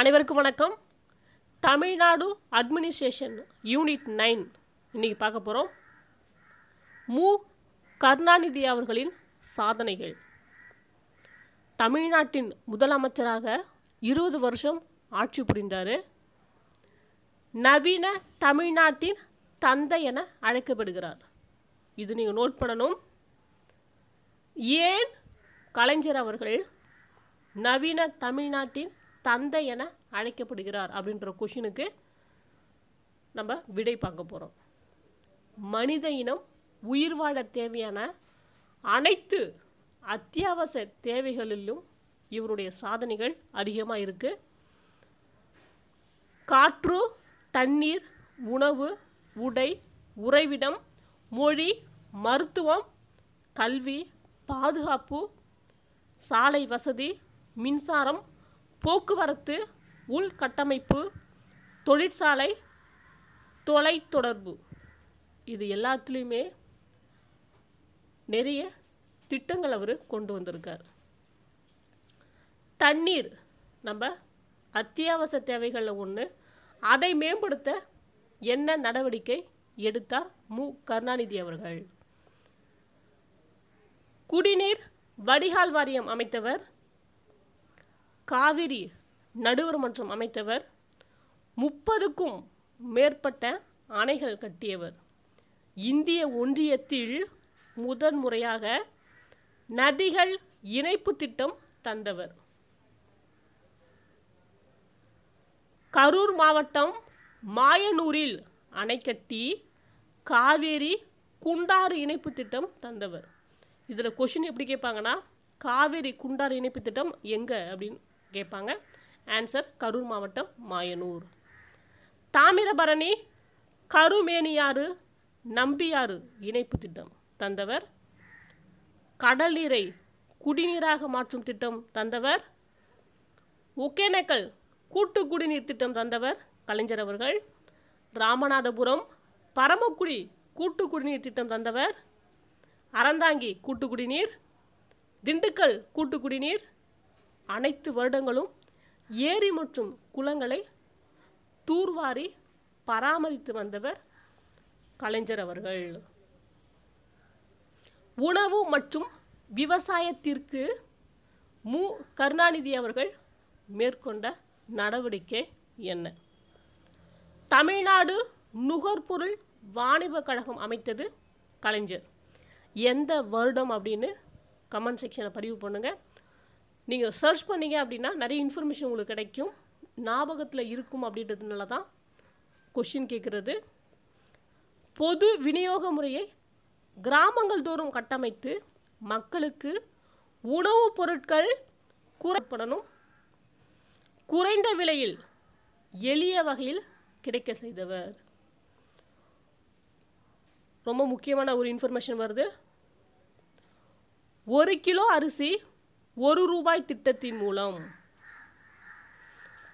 அனைவருக்கும் வணக்கம் Tamil Nadu administration unit nine இன்றைக்கி பார்க்க போகிறோம் மு கருணாநிதி அவர்களின் சாதனைகள் தமிழ்நாட்டின் முதலமைச்சராக இருபது வருஷம் ஆட்சி புரிந்தார் நவீன தமிழ்நாட்டின் தந்தை என அழைக்கப்படுகிறார் இது நீங்கள் நோட் பண்ணணும் ஏன் கலைஞர் அவர்கள் நவீன தமிழ்நாட்டின் தந்தை என அழைக்கப்படுகிறார் அப்படின்ற கொஷினுக்கு நம்ம விடை பார்க்க போகிறோம் மனித இனம் உயிர் வாழ தேவையான அனைத்து அத்தியாவசிய தேவைகளிலும் இவருடைய சாதனைகள் அதிகமாக இருக்குது காற்று தண்ணீர் உணவு உடை உறைவிடம் மொழி மருத்துவம் கல்வி பாதுகாப்பு சாலை வசதி மின்சாரம் போக்குவரத்து உள்கட்டமைப்பு தொழிற்சாலை தொலைத்தொடர்பு இது எல்லாத்துலேயுமே நிறைய திட்டங்கள் அவர் கொண்டு வந்திருக்கார் தண்ணீர் நம்ம அத்தியாவசிய தேவைகளில் ஒன்று அதை மேம்படுத்த என்ன நடவடிக்கை எடுத்தார் மு கருணாநிதி அவர்கள் குடிநீர் வடிகால் வாரியம் அமைத்தவர் காவிரி நடுவர் மன்றம் அமைத்தவர் முப்பதுக்கும் மேற்பட்ட அணைகள் கட்டியவர் இந்திய ஒன்றியத்தில் முதன்முறையாக நதிகள் இணைப்பு திட்டம் தந்தவர் கரூர் மாவட்டம் மாயனூரில் அணை கட்டி காவேரி குண்டாறு இணைப்பு திட்டம் தந்தவர் இதில் கொஷின் எப்படி கேட்பாங்கன்னா காவேரி குண்டாறு இணைப்பு திட்டம் எங்கே அப்படின்னு கேட்பாங்க ஆன்சர் கரூர் மாவட்டம் மாயனூர் தாமிரபரணி கருமேனியாறு நம்பியாறு இணைப்பு திட்டம் தந்தவர் நீரை குடிநீராக மாற்றும் திட்டம் தந்தவர் ஒகேனக்கல் கூட்டு குடிநீர் திட்டம் தந்தவர் கலைஞர் அவர்கள் ராமநாதபுரம் பரமக்குடி கூட்டு குடிநீர் திட்டம் தந்தவர் அறந்தாங்கி கூட்டு குடிநீர் திண்டுக்கல் கூட்டு குடிநீர் அனைத்து வருடங்களும் ஏரி மற்றும் குளங்களை தூர்வாரி பராமரித்து வந்தவர் கலைஞர் அவர்கள் உணவு மற்றும் விவசாயத்திற்கு மு கருணாநிதி அவர்கள் மேற்கொண்ட நடவடிக்கை என்ன தமிழ்நாடு நுகர்பொருள் வாணிப கழகம் அமைத்தது கலைஞர் எந்த வருடம் அப்படின்னு கமெண்ட் செக்ஷனை பதிவு பண்ணுங்கள் நீங்கள் சர்ச் பண்ணீங்க அப்படின்னா நிறைய இன்ஃபர்மேஷன் உங்களுக்கு கிடைக்கும் ஞாபகத்தில் இருக்கும் அப்படின்றதுனால தான் கொஷின் கேட்குறது பொது விநியோக முறையை கிராமங்கள் தோறும் கட்டமைத்து மக்களுக்கு உணவுப் பொருட்கள் கூறப்படணும் குறைந்த விலையில் எளிய வகையில் கிடைக்க செய்தவர் ரொம்ப முக்கியமான ஒரு இன்ஃபர்மேஷன் வருது ஒரு கிலோ அரிசி ஒரு ரூபாய் திட்டத்தின் மூலம்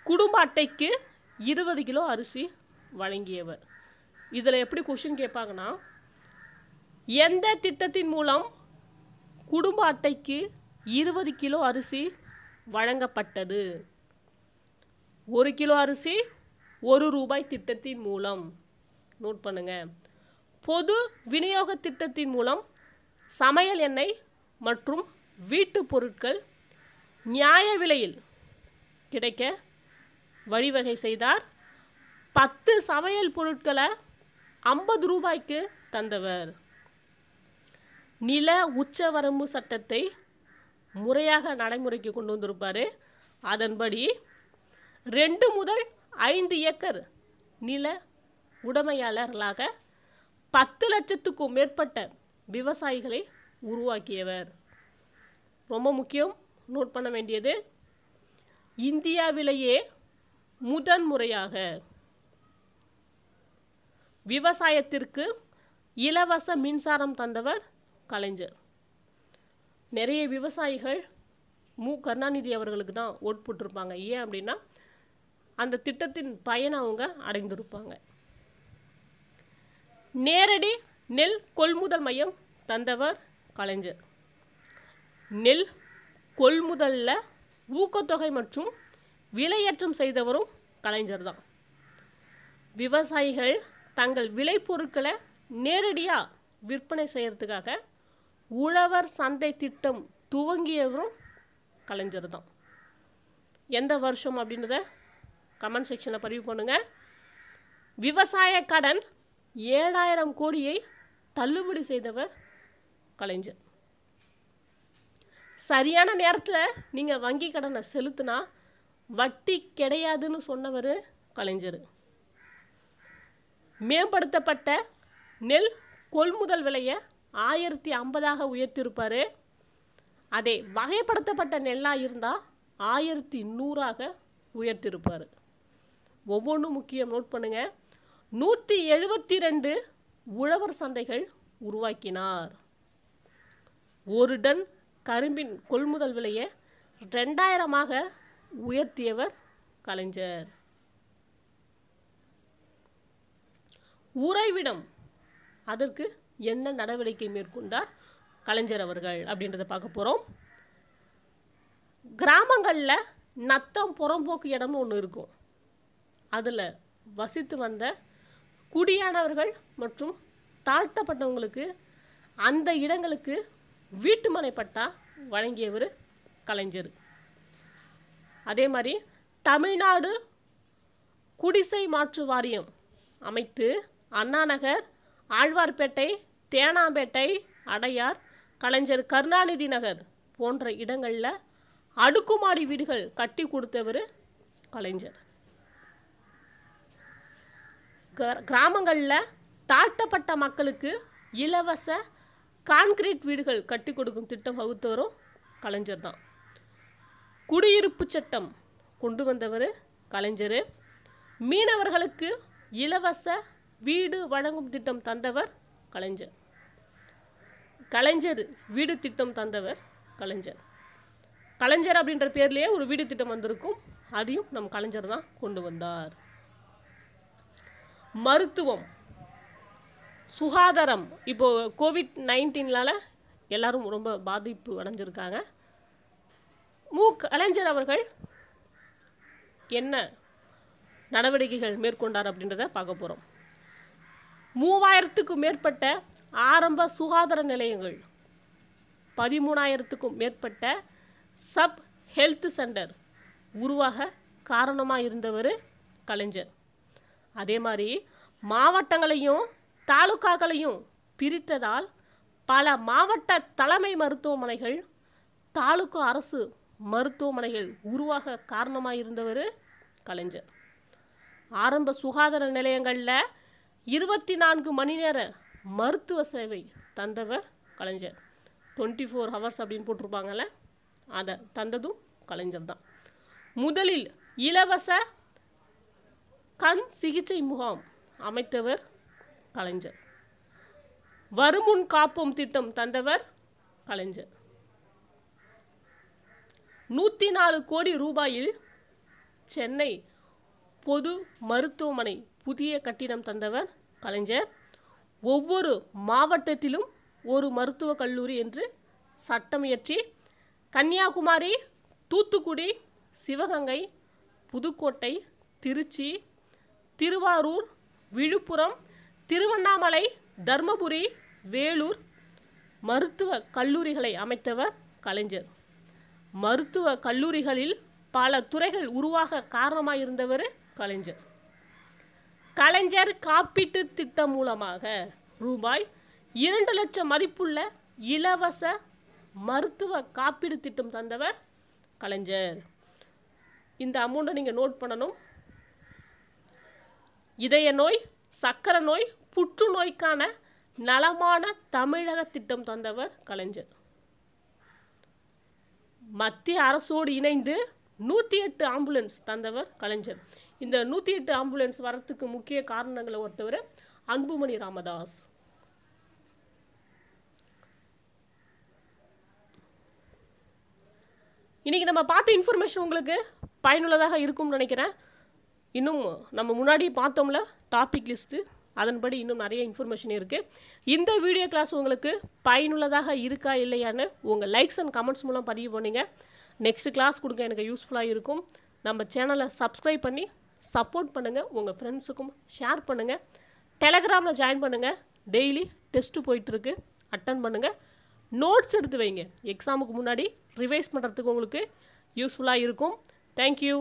குடும்ப அட்டைக்கு இருபது கிலோ அரிசி வழங்கியவர் இதில் எப்படி கொஷின் கேட்பாங்கன்னா எந்த திட்டத்தின் மூலம் குடும்ப அட்டைக்கு இருபது கிலோ அரிசி வழங்கப்பட்டது ஒரு கிலோ அரிசி ஒரு ரூபாய் திட்டத்தின் மூலம் நோட் பண்ணுங்க பொது விநியோக திட்டத்தின் மூலம் சமையல் எண்ணெய் மற்றும் வீட்டு பொருட்கள் நியாய விலையில் கிடைக்க வழிவகை செய்தார் பத்து சமையல் பொருட்களை ஐம்பது ரூபாய்க்கு தந்தவர் நில உச்சவரம்பு சட்டத்தை முறையாக நடைமுறைக்கு கொண்டு வந்திருப்பார் அதன்படி ரெண்டு முதல் ஐந்து ஏக்கர் நில உடைமையாளர்களாக பத்து லட்சத்துக்கும் மேற்பட்ட விவசாயிகளை உருவாக்கியவர் ரொம்ப முக்கியம் நோட் பண்ண வேண்டியது இந்தியாவிலேயே முதன்முறையாக விவசாயத்திற்கு இலவச மின்சாரம் தந்தவர் கலைஞர் நிறைய விவசாயிகள் மு கருணாநிதி அவர்களுக்கு தான் ஓட் போட்டிருப்பாங்க ஏன் அப்படின்னா அந்த திட்டத்தின் பயனை அவங்க அடைந்திருப்பாங்க நேரடி நெல் கொள்முதல் மையம் தந்தவர் கலைஞர் நெல் கொள்முதலில் ஊக்கத்தொகை மற்றும் விலையேற்றம் செய்தவரும் கலைஞர் தான் விவசாயிகள் தங்கள் விளைபொருட்களை நேரடியாக விற்பனை செய்கிறதுக்காக உழவர் சந்தை திட்டம் துவங்கியவரும் கலைஞர் தான் எந்த வருஷம் அப்படின்றத கமெண்ட் செக்ஷனில் பதிவு பண்ணுங்கள் விவசாய கடன் ஏழாயிரம் கோடியை தள்ளுபடி செய்தவர் கலைஞர் சரியான நேரத்தில் நீங்கள் வங்கி கடனை செலுத்தினா வட்டி கிடையாதுன்னு சொன்னவர் கலைஞர் மேம்படுத்தப்பட்ட நெல் கொள்முதல் விலையை ஆயிரத்தி ஐம்பதாக உயர்த்தியிருப்பார் அதே வகைப்படுத்தப்பட்ட நெல்லாக இருந்தால் ஆயிரத்தி நூறாக உயர்த்தியிருப்பார் ஒவ்வொன்றும் முக்கியம் நோட் பண்ணுங்கள் நூற்றி எழுபத்தி ரெண்டு உழவர் சந்தைகள் உருவாக்கினார் ஒரு டன் கரும்பின் கொள்முதல் விலையை ரெண்டாயிரமாக உயர்த்தியவர் கலைஞர் உறைவிடம் அதற்கு என்ன நடவடிக்கை மேற்கொண்டார் கலைஞர் அவர்கள் அப்படின்றத பார்க்க போகிறோம் கிராமங்களில் நத்தம் புறம்போக்கு இடம்னு ஒன்று இருக்கும் அதில் வசித்து வந்த குடியானவர்கள் மற்றும் தாழ்த்தப்பட்டவங்களுக்கு அந்த இடங்களுக்கு வீட்டுமனை பட்டா வழங்கியவர் கலைஞர் அதே மாதிரி தமிழ்நாடு குடிசை மாற்று வாரியம் அமைத்து அண்ணாநகர் ஆழ்வார்பேட்டை தேனாம்பேட்டை அடையார் கலைஞர் கருணாநிதி நகர் போன்ற இடங்களில் அடுக்குமாடி வீடுகள் கட்டி கொடுத்தவர் கலைஞர் கிராமங்களில் தாழ்த்தப்பட்ட மக்களுக்கு இலவச கான்கிரீட் வீடுகள் கட்டி கொடுக்கும் திட்டம் வகுத்தவரும் கலைஞர் தான் குடியிருப்பு சட்டம் கொண்டு வந்தவர் கலைஞர் மீனவர்களுக்கு இலவச வீடு வழங்கும் திட்டம் தந்தவர் கலைஞர் கலைஞர் வீடு திட்டம் தந்தவர் கலைஞர் கலைஞர் அப்படின்ற பேர்லேயே ஒரு வீடு திட்டம் வந்திருக்கும் அதையும் நம் கலைஞர் தான் கொண்டு வந்தார் மருத்துவம் சுகாதாரம் இப்போது கோவிட் நைன்டீனால் எல்லோரும் ரொம்ப பாதிப்பு அடைஞ்சிருக்காங்க மு கலைஞர் அவர்கள் என்ன நடவடிக்கைகள் மேற்கொண்டார் அப்படின்றத பார்க்க போகிறோம் மூவாயிரத்துக்கும் மேற்பட்ட ஆரம்ப சுகாதார நிலையங்கள் பதிமூணாயிரத்துக்கும் மேற்பட்ட சப் ஹெல்த் சென்டர் உருவாக காரணமாக இருந்தவர் கலைஞர் அதே மாதிரி மாவட்டங்களையும் தாலுக்காக்களையும் பிரித்ததால் பல மாவட்ட தலைமை மருத்துவமனைகள் தாலுக்கா அரசு மருத்துவமனைகள் உருவாக காரணமாக இருந்தவர் கலைஞர் ஆரம்ப சுகாதார நிலையங்களில் இருபத்தி நான்கு மணி நேர மருத்துவ சேவை தந்தவர் கலைஞர் டுவெண்ட்டி ஃபோர் ஹவர்ஸ் அப்படின்னு போட்டிருப்பாங்கள்ல அதை தந்ததும் கலைஞர் தான் முதலில் இலவச கண் சிகிச்சை முகாம் அமைத்தவர் கலைஞர் வருமுன் காப்போம் திட்டம் தந்தவர் கலைஞர் நூற்றி நாலு கோடி ரூபாயில் சென்னை பொது மருத்துவமனை புதிய கட்டிடம் தந்தவர் கலைஞர் ஒவ்வொரு மாவட்டத்திலும் ஒரு மருத்துவக் கல்லூரி என்று சட்டம் இயற்றி கன்னியாகுமரி தூத்துக்குடி சிவகங்கை புதுக்கோட்டை திருச்சி திருவாரூர் விழுப்புரம் திருவண்ணாமலை தர்மபுரி வேலூர் மருத்துவ கல்லூரிகளை அமைத்தவர் கலைஞர் மருத்துவ கல்லூரிகளில் பல துறைகள் உருவாக காரணமாக இருந்தவர் கலைஞர் கலைஞர் காப்பீட்டு திட்டம் மூலமாக ரூபாய் இரண்டு லட்சம் மதிப்புள்ள இலவச மருத்துவ காப்பீடு திட்டம் தந்தவர் கலைஞர் இந்த அமௌண்ட்டை நீங்கள் நோட் பண்ணணும் இதய நோய் சக்கரை நோய் புற்றுநோய்க்கான நலமான தமிழக திட்டம் தந்தவர் கலைஞர் மத்திய அரசோடு இணைந்து நூற்றி எட்டு ஆம்புலன்ஸ் தந்தவர் கலைஞர் இந்த நூற்றி எட்டு ஆம்புலன்ஸ் வரத்துக்கு முக்கிய காரணங்களை ஒருத்தவர் அன்புமணி ராமதாஸ் இன்றைக்கி நம்ம பார்த்த இன்ஃபர்மேஷன் உங்களுக்கு பயனுள்ளதாக இருக்கும்னு நினைக்கிறேன் இன்னும் நம்ம முன்னாடி பார்த்தோம்ல டாபிக் லிஸ்ட்டு அதன்படி இன்னும் நிறைய இன்ஃபர்மேஷன் இருக்குது இந்த வீடியோ கிளாஸ் உங்களுக்கு பயனுள்ளதாக இருக்கா இல்லையான்னு உங்கள் லைக்ஸ் அண்ட் கமெண்ட்ஸ் மூலம் பதிவு பண்ணிங்க நெக்ஸ்ட் கிளாஸ் கொடுங்க எனக்கு யூஸ்ஃபுல்லாக இருக்கும் நம்ம சேனலை சப்ஸ்கிரைப் பண்ணி சப்போர்ட் பண்ணுங்கள் உங்கள் ஃப்ரெண்ட்ஸுக்கும் ஷேர் பண்ணுங்கள் டெலகிராமில் ஜாயின் பண்ணுங்கள் டெய்லி டெஸ்ட்டு போயிட்டுருக்கு அட்டன் பண்ணுங்கள் நோட்ஸ் எடுத்து வைங்க எக்ஸாமுக்கு முன்னாடி ரிவைஸ் பண்ணுறதுக்கு உங்களுக்கு யூஸ்ஃபுல்லாக இருக்கும் தேங்க்யூ